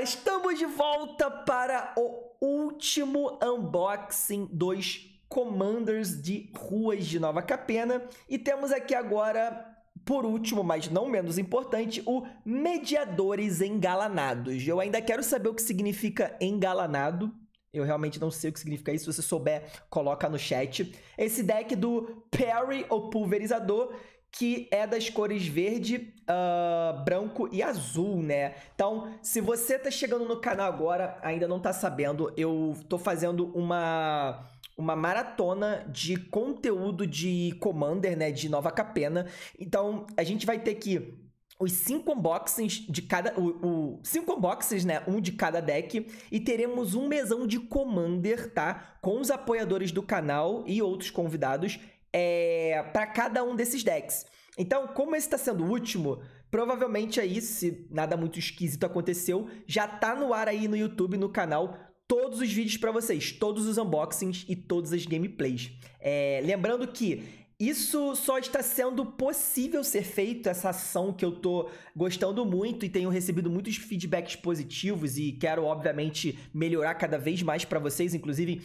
estamos de volta para o último unboxing dos Commanders de ruas de Nova Capena e temos aqui agora por último, mas não menos importante, o mediadores engalanados. Eu ainda quero saber o que significa engalanado. Eu realmente não sei o que significa isso. Se você souber, coloca no chat. Esse deck do Perry, o pulverizador, que é das cores verde, uh, branco e azul, né? Então, se você tá chegando no canal agora, ainda não tá sabendo, eu tô fazendo uma uma maratona de conteúdo de Commander, né, de Nova Capena. Então, a gente vai ter que os cinco unboxings de cada. O, o, cinco unboxings, né? Um de cada deck. E teremos um mesão de Commander, tá? Com os apoiadores do canal e outros convidados é, para cada um desses decks. Então, como esse está sendo o último, provavelmente aí, se nada muito esquisito aconteceu, já tá no ar aí no YouTube, no canal, todos os vídeos para vocês, todos os unboxings e todas as gameplays. É, lembrando que isso só está sendo possível ser feito, essa ação que eu tô gostando muito e tenho recebido muitos feedbacks positivos e quero, obviamente, melhorar cada vez mais para vocês. Inclusive,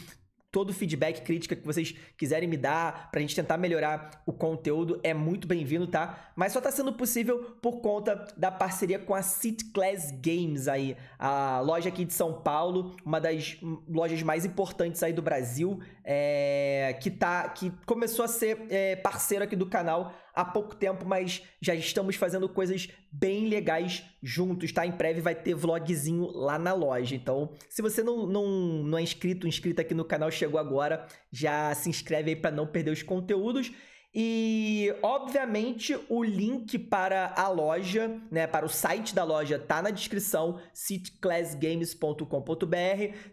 todo feedback, crítica que vocês quiserem me dar para a gente tentar melhorar o conteúdo é muito bem-vindo, tá? Mas só está sendo possível por conta da parceria com a City Class Games aí, a loja aqui de São Paulo, uma das lojas mais importantes aí do Brasil, é, que tá, que começou a ser é, parceiro aqui do canal há pouco tempo, mas já estamos fazendo coisas bem legais juntos, tá? Em breve vai ter vlogzinho lá na loja. Então, se você não, não, não é inscrito, inscrito aqui no canal, chegou agora, já se inscreve aí para não perder os conteúdos. E, obviamente, o link para a loja, né, para o site da loja, tá na descrição, cityclassgames.com.br.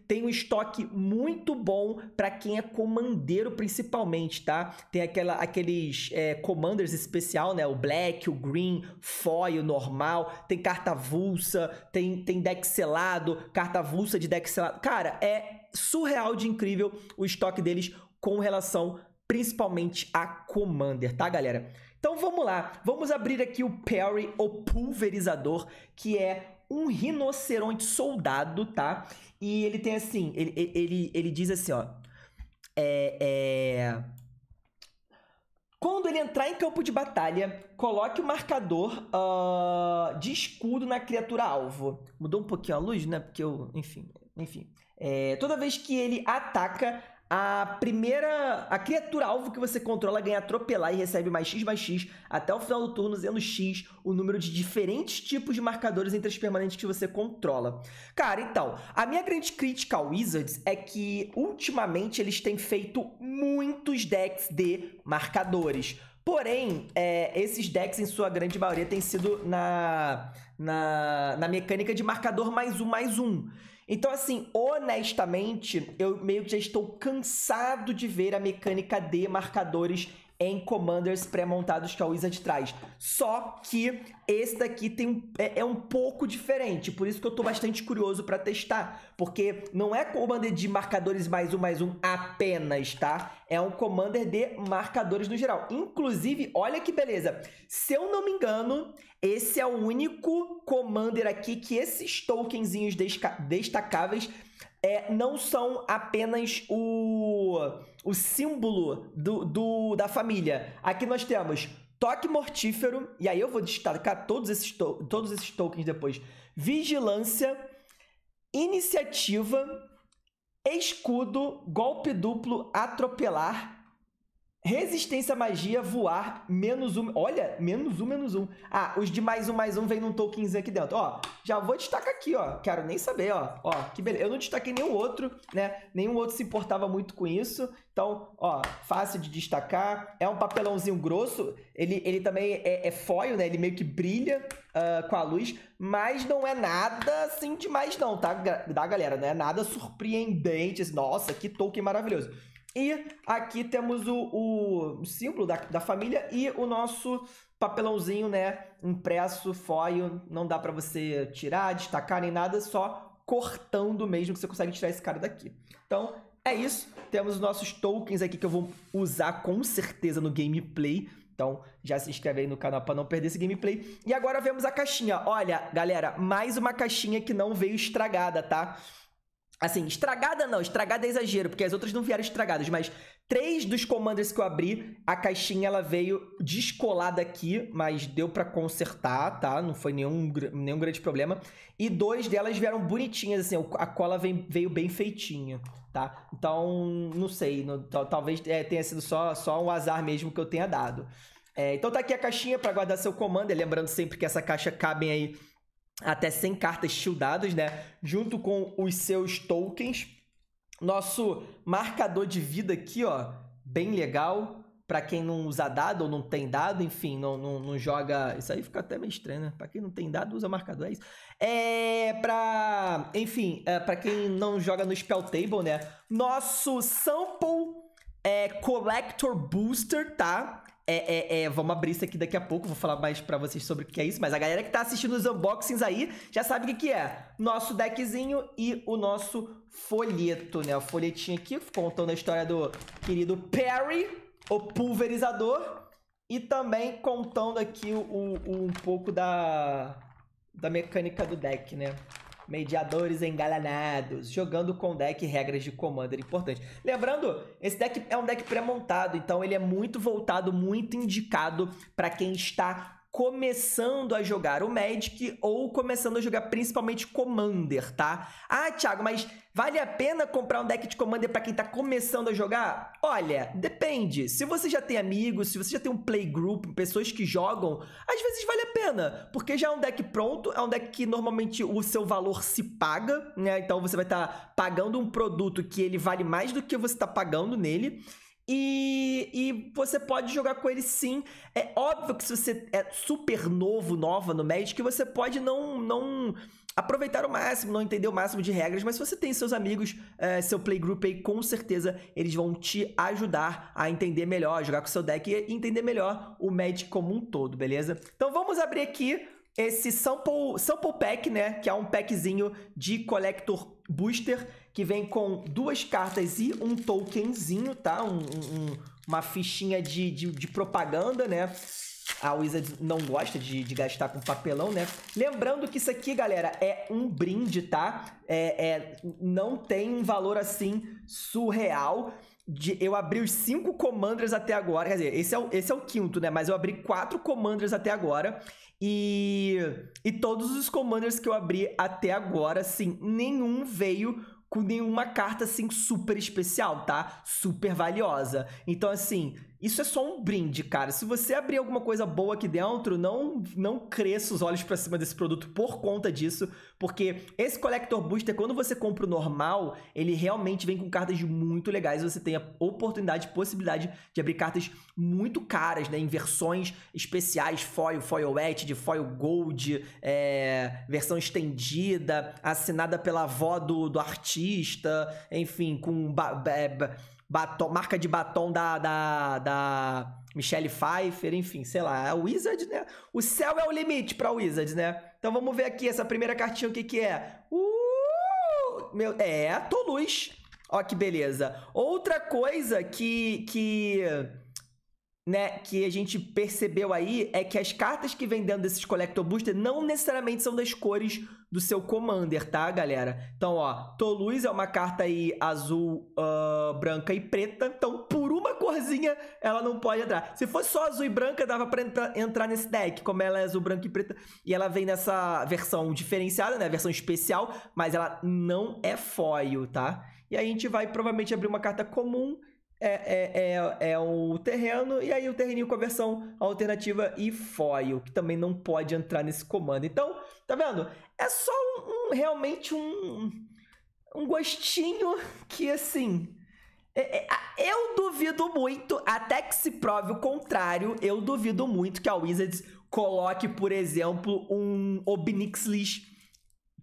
Tem um estoque muito bom para quem é comandeiro, principalmente, tá? Tem aquela, aqueles é, commanders especial, né? O black, o green, foil, normal. Tem carta avulsa, tem, tem deck selado, carta avulsa de deck selado. Cara, é surreal de incrível o estoque deles com relação principalmente a Commander, tá, galera? Então vamos lá, vamos abrir aqui o Perry, o pulverizador, que é um rinoceronte soldado, tá? E ele tem assim, ele, ele, ele diz assim, ó. É, é... Quando ele entrar em campo de batalha, coloque o marcador uh, de escudo na criatura alvo. Mudou um pouquinho a luz, né? Porque eu, enfim, enfim. É, toda vez que ele ataca, a primeira. A criatura alvo que você controla ganha atropelar e recebe mais X mais X até o final do turno, sendo X o número de diferentes tipos de marcadores entre as permanentes que você controla. Cara, então, a minha grande crítica ao Wizards é que ultimamente eles têm feito muitos decks de marcadores. Porém, é, esses decks, em sua grande maioria, têm sido na, na, na mecânica de marcador mais um, mais um. Então, assim, honestamente, eu meio que já estou cansado de ver a mecânica de marcadores em commanders pré-montados que a Wizard traz. Só que esse daqui tem um, é, é, um pouco diferente, por isso que eu tô bastante curioso para testar, porque não é commander de marcadores mais um mais um apenas, tá? É um commander de marcadores no geral. Inclusive, olha que beleza. Se eu não me engano, esse é o único commander aqui que esses tokenzinhos destacáveis é, não são apenas o, o símbolo do, do, da família. Aqui nós temos toque mortífero, e aí eu vou destacar todos esses, todos esses tokens depois. Vigilância, iniciativa, escudo, golpe duplo, atropelar Resistência à magia, voar, menos um. Olha, menos um, menos um. Ah, os de mais um, mais um vem num tokenzinho aqui dentro. Ó, já vou destacar aqui, ó. Quero nem saber, ó. Ó, que beleza. Eu não destaquei nenhum outro, né? Nenhum outro se importava muito com isso. Então, ó, fácil de destacar. É um papelãozinho grosso. Ele, ele também é, é foil, né? Ele meio que brilha uh, com a luz. Mas não é nada assim demais, não, tá? Da tá, galera, não é nada surpreendente. Assim. Nossa, que token maravilhoso. E aqui temos o, o símbolo da, da família e o nosso papelãozinho, né? Impresso, foil, não dá para você tirar, destacar nem nada, só cortando mesmo que você consegue tirar esse cara daqui. Então, é isso. Temos os nossos tokens aqui que eu vou usar com certeza no gameplay. Então, já se inscreve aí no canal para não perder esse gameplay. E agora vemos a caixinha. Olha, galera, mais uma caixinha que não veio estragada, tá? Assim, estragada não, estragada é exagero, porque as outras não vieram estragadas, mas três dos commanders que eu abri, a caixinha ela veio descolada aqui, mas deu para consertar, tá? Não foi nenhum, nenhum grande problema. E dois delas vieram bonitinhas, assim, a cola vem, veio bem feitinha, tá? Então, não sei, talvez é, tenha sido só, só um azar mesmo que eu tenha dado. É, então tá aqui a caixinha para guardar seu commander, lembrando sempre que essa caixa cabem aí até 100 cartas shieldadas, né? Junto com os seus tokens. Nosso marcador de vida aqui, ó, bem legal. Para quem não usa dado ou não tem dado, enfim, não, não, não, joga. Isso aí fica até meio estranho, né? Pra quem não tem dado, usa marcador, é isso. É. Pra. Enfim, é, para quem não joga no Spell Table, né? Nosso Sample é, Collector Booster, tá? É, é, é, vamos abrir isso aqui daqui a pouco, vou falar mais para vocês sobre o que é isso, mas a galera que tá assistindo os unboxings aí já sabe o que, que é. Nosso deckzinho e o nosso folheto, né? O folhetinho aqui contando a história do querido Perry, o pulverizador, e também contando aqui o, o, um pouco da, da mecânica do deck, né? Mediadores engalanados, jogando com deck regras de Commander importante. Lembrando, esse deck é um deck pré-montado, então ele é muito voltado, muito indicado para quem está começando a jogar o Magic ou começando a jogar principalmente Commander, tá? Ah, Thiago, mas vale a pena comprar um deck de Commander para quem tá começando a jogar? Olha, depende. Se você já tem amigos, se você já tem um playgroup, pessoas que jogam, às vezes vale a pena, porque já é um deck pronto, é um deck que normalmente o seu valor se paga, né? Então você vai estar tá pagando um produto que ele vale mais do que você tá pagando nele. E, e você pode jogar com ele sim. É óbvio que se você é super novo, nova no Magic, você pode não, não aproveitar o máximo, não entender o máximo de regras, mas se você tem seus amigos, é, seu playgroup aí, com certeza eles vão te ajudar a entender melhor, a jogar com seu deck e entender melhor o Magic como um todo, beleza? Então vamos abrir aqui esse sample, sample pack, né? Que é um packzinho de Collector Booster que vem com duas cartas e um tokenzinho, tá? Um, um, uma fichinha de, de, de, propaganda, né? A Wizard não gosta de, de, gastar com papelão, né? Lembrando que isso aqui, galera, é um brinde, tá? É, é não tem um valor assim surreal. De, eu abri os cinco commanders até agora. Quer dizer, esse é, o, esse é o quinto, né? Mas eu abri quatro commanders até agora. E, e todos os commanders que eu abri até agora, sim, nenhum veio com nenhuma carta assim super especial, tá? Super valiosa. Então, assim, isso é só um brinde, cara. Se você abrir alguma coisa boa aqui dentro, não não cresça os olhos para cima desse produto por conta disso, porque esse Collector Booster, quando você compra o normal, ele realmente vem com cartas muito legais. Você tem a oportunidade, possibilidade de abrir cartas muito caras, né? Em versões especiais, foil, foil wet, de foil gold, é, versão estendida, assinada pela avó do, do artista, enfim, com... Ba, ba, ba batom, marca de batom da, da, da Michelle Pfeiffer, enfim, sei lá. A é Wizard, né? O céu é o limite pra Wizard, né? Então vamos ver aqui essa primeira cartinha, o que que é? Uh! Meu, é, Toluz. Ó que beleza. Outra coisa que... que né, que a gente percebeu aí é que as cartas que vem dentro desses Collector Booster não necessariamente são das cores do seu Commander, tá, galera? Então, ó, Toluz é uma carta aí azul, uh, branca e preta, então por uma corzinha ela não pode entrar. Se fosse só azul e branca, dava pra entra entrar nesse deck, como ela é azul, branca e preta, e ela vem nessa versão diferenciada, né, versão especial, mas ela não é foil, tá? E aí a gente vai provavelmente abrir uma carta comum é, é, é, é, o terreno, e aí o terreninho com a versão alternativa e foil, que também não pode entrar nesse comando. Então, tá vendo? É só um, um, realmente um, um gostinho que, assim... É, é, eu duvido muito, até que se prove o contrário, eu duvido muito que a Wizards coloque, por exemplo, um Obnixilish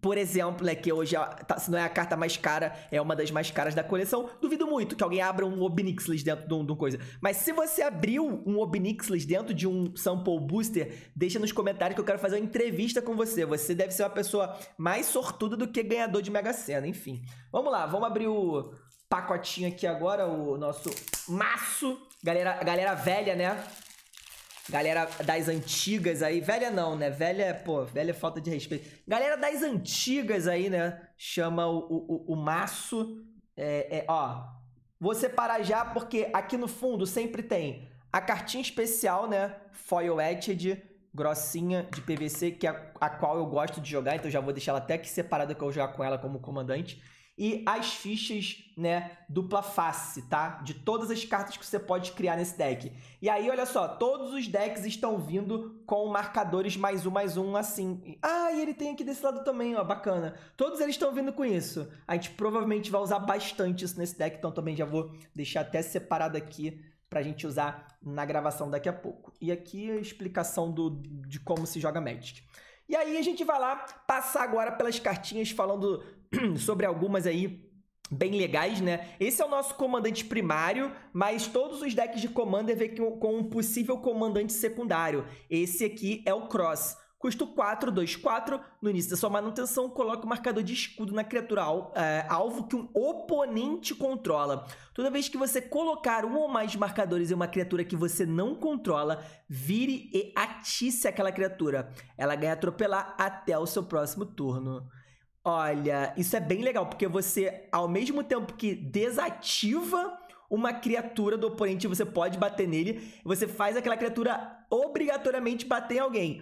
por exemplo, né, que hoje, é tá, se não é a carta mais cara, é uma das mais caras da coleção, duvido muito que alguém abra um Obnixilus dentro de um, de um, coisa. Mas se você abriu um Obnixilus dentro de um Sample Booster, deixa nos comentários que eu quero fazer uma entrevista com você. Você deve ser uma pessoa mais sortuda do que ganhador de Mega Sena, enfim. Vamos lá, vamos abrir o pacotinho aqui agora, o nosso maço. Galera, galera velha, né? Galera das antigas aí, velha não, né? Velha, pô, velha é falta de respeito. Galera das antigas aí, né? Chama o, o, o, maço. É, é, ó, vou separar já porque aqui no fundo sempre tem a cartinha especial, né? Foil Etched, grossinha de PVC, que é a, a qual eu gosto de jogar, então já vou deixar ela até aqui separada que eu jogar com ela como comandante e as fichas, né, dupla face, tá? De todas as cartas que você pode criar nesse deck. E aí, olha só, todos os decks estão vindo com marcadores mais um, mais um, assim. Ah, e ele tem aqui desse lado também, ó, bacana. Todos eles estão vindo com isso. A gente provavelmente vai usar bastante isso nesse deck, então também já vou deixar até separado aqui pra gente usar na gravação daqui a pouco. E aqui a explicação do, de como se joga Magic. E aí a gente vai lá passar agora pelas cartinhas falando sobre algumas aí bem legais, né? Esse é o nosso comandante primário, mas todos os decks de Commander vêm com um possível comandante secundário. Esse aqui é o Cross. Custo 4, 2, 4. No início da sua manutenção, coloque o marcador de escudo na criatura é, alvo que um oponente controla. Toda vez que você colocar um ou mais marcadores em uma criatura que você não controla, vire e atisse aquela criatura. Ela ganha atropelar até o seu próximo turno. Olha, isso é bem legal, porque você, ao mesmo tempo que desativa uma criatura do oponente, você pode bater nele, você faz aquela criatura obrigatoriamente bater em alguém.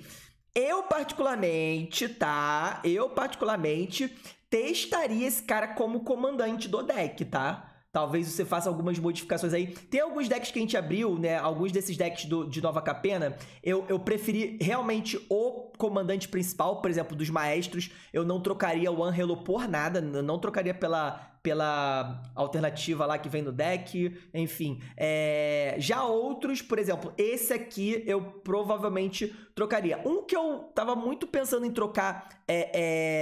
Eu, particularmente, tá? Eu, particularmente, testaria esse cara como comandante do deck, tá? Talvez você faça algumas modificações aí. Tem alguns decks que a gente abriu, né? Alguns desses decks do, de Nova Capena, eu, eu preferi realmente o comandante principal, por exemplo, dos maestros. Eu não trocaria o Angelo por nada, não trocaria pela, pela alternativa lá que vem no deck, enfim. É... já outros, por exemplo, esse aqui eu provavelmente trocaria. Um que eu tava muito pensando em trocar é,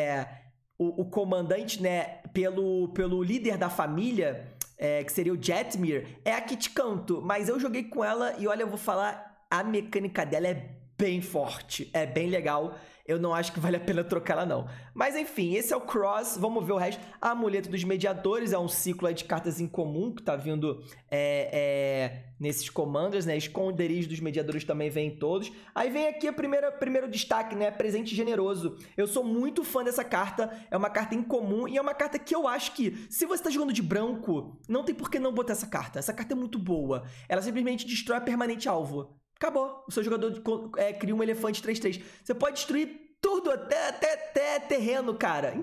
é... O, o, comandante, né, pelo, pelo líder da família é, que seria o Jetmir, é a que te canto. Mas eu joguei com ela e olha, eu vou falar, a mecânica dela é bem forte, é bem legal eu não acho que vale a pena trocar ela, não. Mas enfim, esse é o Cross, vamos ver o resto. A Amuleto dos Mediadores é um ciclo de cartas em comum que tá vindo é, é, nesses comandos, né? Esconderijo dos Mediadores também vem em todos. Aí vem aqui o primeiro destaque, né? Presente Generoso. Eu sou muito fã dessa carta, é uma carta incomum e é uma carta que eu acho que, se você tá jogando de branco, não tem por que não botar essa carta. Essa carta é muito boa. Ela simplesmente destrói a permanente alvo. Acabou. O seu jogador é, cria um elefante 3-3. Você pode destruir tudo, até, até, até terreno, cara.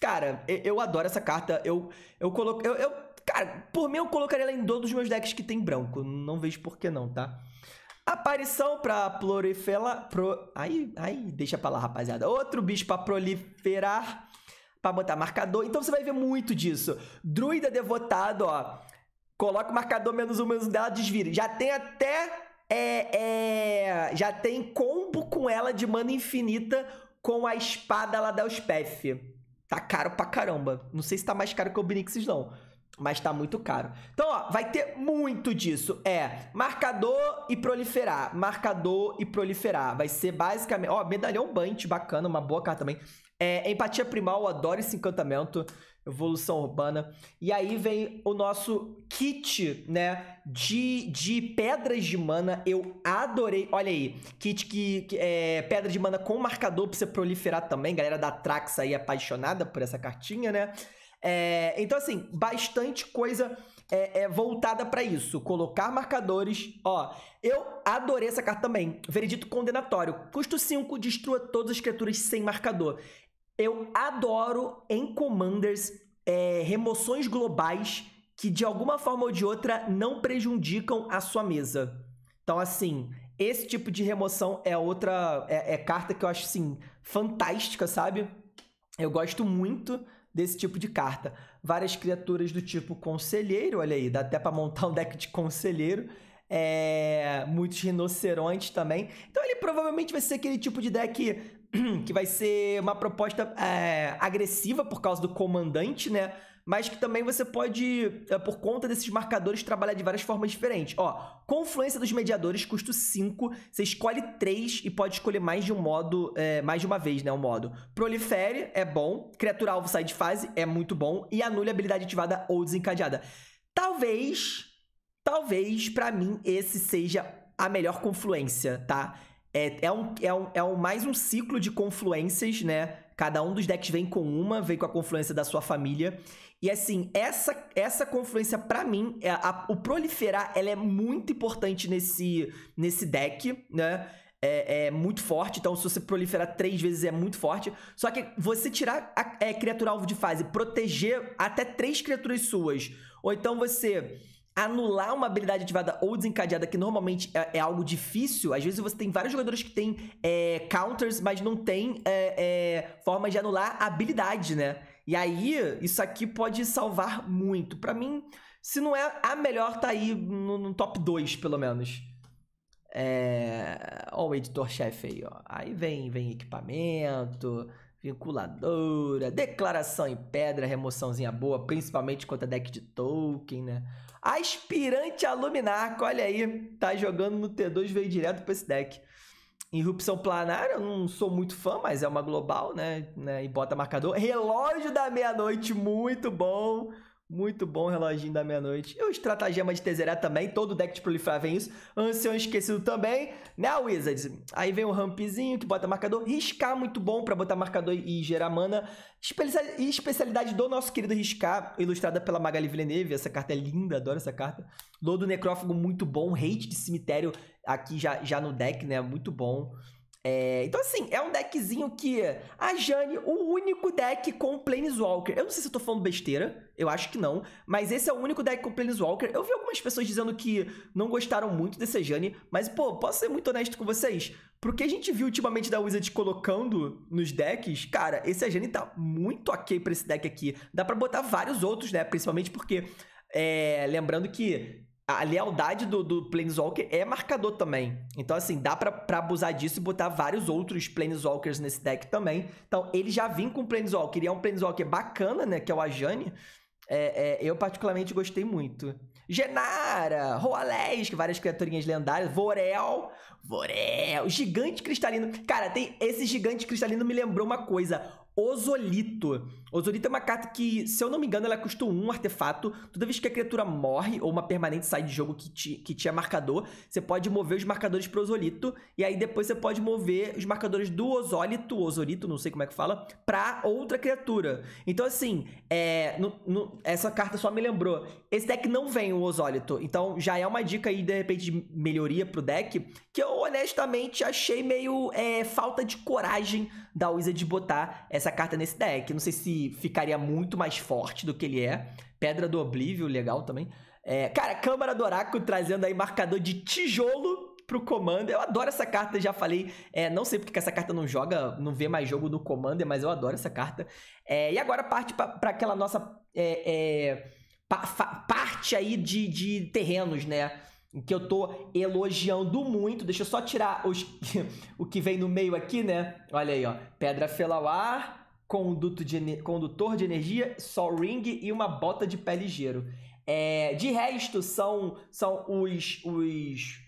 Cara, eu, eu adoro essa carta. Eu, eu coloco. Eu, eu, cara, por mim eu colocaria ela em todos os meus decks que tem branco. Não vejo por que não, tá? Aparição pra proliferar. Pro... Aí, aí, deixa pra lá, rapaziada. Outro bicho pra proliferar. Pra botar marcador. Então você vai ver muito disso. Druida devotado, ó. Coloca o marcador menos um, menos um dela, desvira. Já tem até é, é, já tem combo com ela de mana infinita com a espada lá da Elspeth. Tá caro pra caramba. Não sei se tá mais caro que o Obnixis, não. Mas tá muito caro. Então, ó, vai ter muito disso. É, marcador e proliferar. Marcador e proliferar. Vai ser basicamente... Ó, medalhão Bant, bacana, uma boa carta também. É, empatia primal, eu adoro esse encantamento evolução urbana. E aí vem o nosso kit, né? De, de pedras de mana. Eu adorei. Olha aí. Kit que, que é pedra de mana com marcador pra você proliferar também. Galera da Trax aí apaixonada por essa cartinha, né? É, então, assim, bastante coisa é, é voltada para isso. Colocar marcadores. Ó, eu adorei essa carta também. Veredito condenatório. Custo 5, destrua todas as criaturas sem marcador. Eu adoro em Commanders é, remoções globais que de alguma forma ou de outra não prejudicam a sua mesa. Então, assim, esse tipo de remoção é outra. É, é carta que eu acho, assim, fantástica, sabe? Eu gosto muito desse tipo de carta. Várias criaturas do tipo conselheiro, olha aí, dá até para montar um deck de conselheiro. É, muitos rinocerontes também. Então ele provavelmente vai ser aquele tipo de deck que vai ser uma proposta é, agressiva por causa do comandante, né? Mas que também você pode, é, por conta desses marcadores, trabalhar de várias formas diferentes. Ó, confluência dos mediadores custa 5, você escolhe 3 e pode escolher mais de um modo, é, mais de uma vez, né? O um modo. Prolifere é bom, criatura alvo sai de fase é muito bom, e anule habilidade ativada ou desencadeada. Talvez, talvez, para mim, esse seja a melhor confluência, tá? É, é, um, é, um, é um, mais um ciclo de confluências, né? Cada um dos decks vem com uma, vem com a confluência da sua família. E assim, essa, essa confluência, para mim, é a, o proliferar, ela é muito importante nesse, nesse deck, né? É, é, muito forte, então se você proliferar três vezes é muito forte. Só que você tirar a é, criatura alvo de fase, proteger até três criaturas suas, ou então você anular uma habilidade ativada ou desencadeada, que normalmente é, é algo difícil. Às vezes você tem vários jogadores que têm é, counters, mas não tem é, é de anular a habilidade, né? E aí, isso aqui pode salvar muito. Para mim, se não é a melhor, tá aí no, no top 2, pelo menos. É... Ó, o editor-chefe aí, ó. Aí vem, vem equipamento, vinculadora, declaração em pedra, remoçãozinha boa, principalmente contra deck de touro. Tolkien, né? Aspirante a Luminarca, olha aí, tá jogando no T2, veio direto para esse deck. Irrupção planar, eu não sou muito fã, mas é uma global, né? né e bota marcador. Relógio da meia-noite, muito bom. Muito bom reloginho da meia-noite. E o estratagema de Tezeré também, todo deck de proliferar vem isso. Ancião esquecido também, né, Wizards? Aí vem o rampzinho que bota marcador. Riscar, muito bom para botar marcador e gerar mana. E especialidade do nosso querido Riscar, ilustrada pela Magali Villeneuve. Essa carta é linda, adoro essa carta. Lodo Necrófago, muito bom. Hate de cemitério aqui já, já no deck, né? Muito bom. É, então, assim, é um deckzinho que. A Jane, o único deck com Planeswalker. Eu não sei se eu tô falando besteira, eu acho que não. Mas esse é o único deck com Planeswalker. Eu vi algumas pessoas dizendo que não gostaram muito desse Jane. Mas, pô, posso ser muito honesto com vocês? porque que a gente viu ultimamente da Wizard colocando nos decks, cara, esse Jane tá muito ok pra esse deck aqui. Dá pra botar vários outros, né? Principalmente porque. É, lembrando que a lealdade do, do Planeswalker é marcador também. Então, assim, dá pra, pra abusar disso e botar vários outros Planeswalkers nesse deck também. Então, ele já vinha com o Planeswalker. E é um Planeswalker bacana, né? Que é o Ajani. É, é, eu particularmente gostei muito. Genara, Roalesk, várias criaturinhas lendárias, Vorel, Vorel, Gigante Cristalino. Cara, tem esse Gigante Cristalino me lembrou uma coisa. Ozolito. Ozolito é uma carta que, se eu não me engano, ela custa um artefato. Toda vez que a criatura morre ou uma permanente sai de jogo que, te, que tinha marcador, você pode mover os marcadores pro Ozolito. E aí depois você pode mover os marcadores do Ozolito, Ozolito, não sei como é que fala, pra outra criatura. Então, assim, é, no, no, essa carta só me lembrou. Esse deck não vem o Ozolito. Então já é uma dica aí, de repente, de melhoria pro deck. Que eu honestamente achei meio é, falta de coragem da Wizard de botar essa essa carta nesse deck. Não sei se ficaria muito mais forte do que ele é. Pedra do Oblívio, legal também. É, cara, Câmara do Oráculo trazendo aí marcador de tijolo pro Commander. Eu adoro essa carta, já falei. É, não sei porque que essa carta não joga, não vê mais jogo no Commander, mas eu adoro essa carta. É, e agora parte para aquela nossa. É, é, pa, fa, parte aí de, de terrenos, né? que eu tô elogiando muito. Deixa eu só tirar os, o que vem no meio aqui, né? Olha aí, ó. Pedra felauar, conduto de, condutor de energia, sol ring e uma bota de pé ligeiro. É, de resto, são, são os, os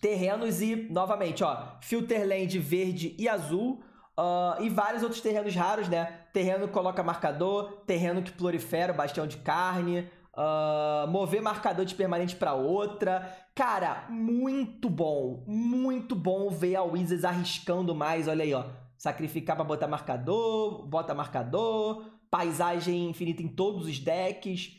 terrenos e, novamente, ó, Filterland verde e azul. Uh, e vários outros terrenos raros, né? Terreno que coloca marcador, terreno que prolifera, bastião de carne, Uh, mover marcador de permanente para outra. Cara, muito bom. Muito bom ver a Wizards arriscando mais. Olha aí, ó. Sacrificar para botar marcador, bota marcador, paisagem infinita em todos os decks.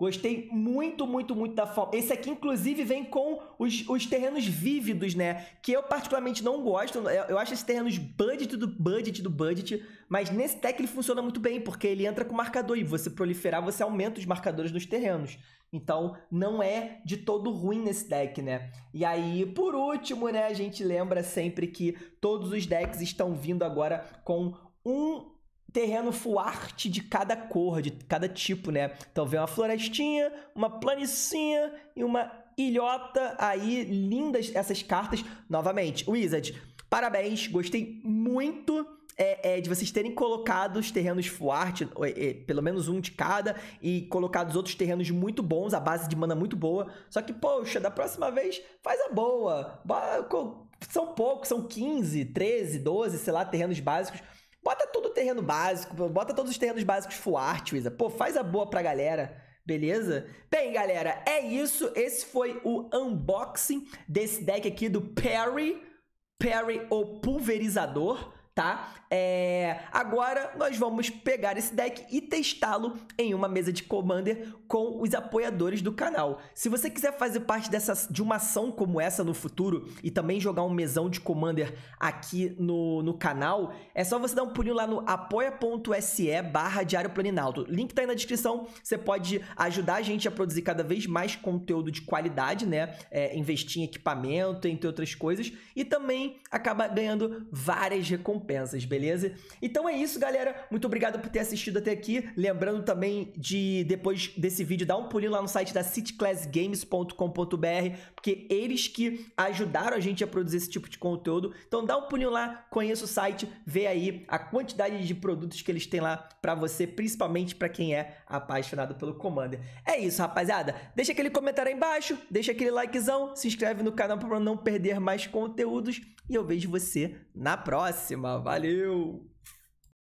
Gostei muito, muito, muito da forma. Esse aqui, inclusive, vem com os, os terrenos vívidos, né? Que eu particularmente não gosto. Eu, eu acho esses terrenos budget do budget do budget. Mas nesse deck ele funciona muito bem, porque ele entra com marcador. E você proliferar, você aumenta os marcadores dos terrenos. Então, não é de todo ruim nesse deck, né? E aí, por último, né? A gente lembra sempre que todos os decks estão vindo agora com um terreno fuarte de cada cor, de cada tipo, né? Então vem uma florestinha, uma planicinha e uma ilhota aí, lindas essas cartas. Novamente, Wizard, parabéns, gostei muito. É, é, de vocês terem colocado os terrenos Fuarte, é, é, pelo menos um de cada, e colocado os outros terrenos muito bons, a base de mana muito boa. Só que, poxa, da próxima vez, faz a boa. São poucos, são 15, 13, 12, sei lá, terrenos básicos. Bota todo o terreno básico, bota todos os terrenos básicos full art, Pô, faz a boa pra galera. Beleza? Bem, galera, é isso. Esse foi o unboxing desse deck aqui do Perry, Perry o Pulverizador tá? É... Agora nós vamos pegar esse deck e testá-lo em uma mesa de Commander com os apoiadores do canal. Se você quiser fazer parte dessa, de uma ação como essa no futuro e também jogar um mesão de Commander aqui no, no canal, é só você dar um pulinho lá no apoia.se barra Diário Planinalto. Link tá aí na descrição, você pode ajudar a gente a produzir cada vez mais conteúdo de qualidade, né? É, investir em equipamento, entre outras coisas, e também acaba ganhando várias recompensas recompensas, beleza? Então é isso, galera. Muito obrigado por ter assistido até aqui. Lembrando também de, depois desse vídeo, dar um pulinho lá no site da cityclassgames.com.br, porque eles que ajudaram a gente a produzir esse tipo de conteúdo. Então dá um pulinho lá, conheça o site, vê aí a quantidade de produtos que eles têm lá para você, principalmente para quem é apaixonado pelo Commander. É isso, rapaziada. Deixa aquele comentário aí embaixo, deixa aquele likezão, se inscreve no canal para não perder mais conteúdos e eu vejo você na próxima. Valeu!